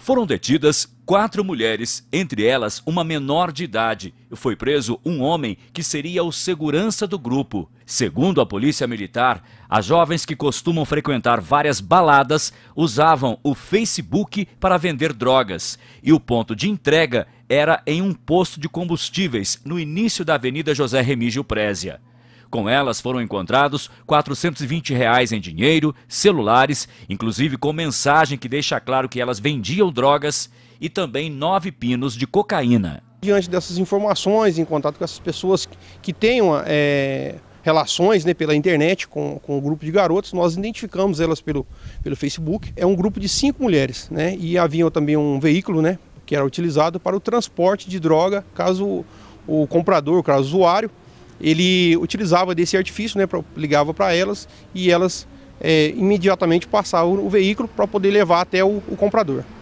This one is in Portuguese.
Foram detidas quatro mulheres, entre elas uma menor de idade. Foi preso um homem que seria o segurança do grupo. Segundo a Polícia Militar, as jovens que costumam frequentar várias baladas usavam o Facebook para vender drogas. E o ponto de entrega era em um posto de combustíveis no início da Avenida José Remígio Présia. Com elas foram encontrados 420 reais em dinheiro, celulares, inclusive com mensagem que deixa claro que elas vendiam drogas e também nove pinos de cocaína. Diante dessas informações, em contato com essas pessoas que, tenham é, relações né, pela internet com, com o um grupo de garotos, nós identificamos elas pelo, pelo Facebook. É um grupo de cinco mulheres, né? E havia também um veículo, né? Que era utilizado para o transporte de droga, caso o comprador, caso o usuário, ele utilizava desse artifício, né, pra, ligava para elas e elas é, imediatamente passavam o veículo para poder levar até o, o comprador.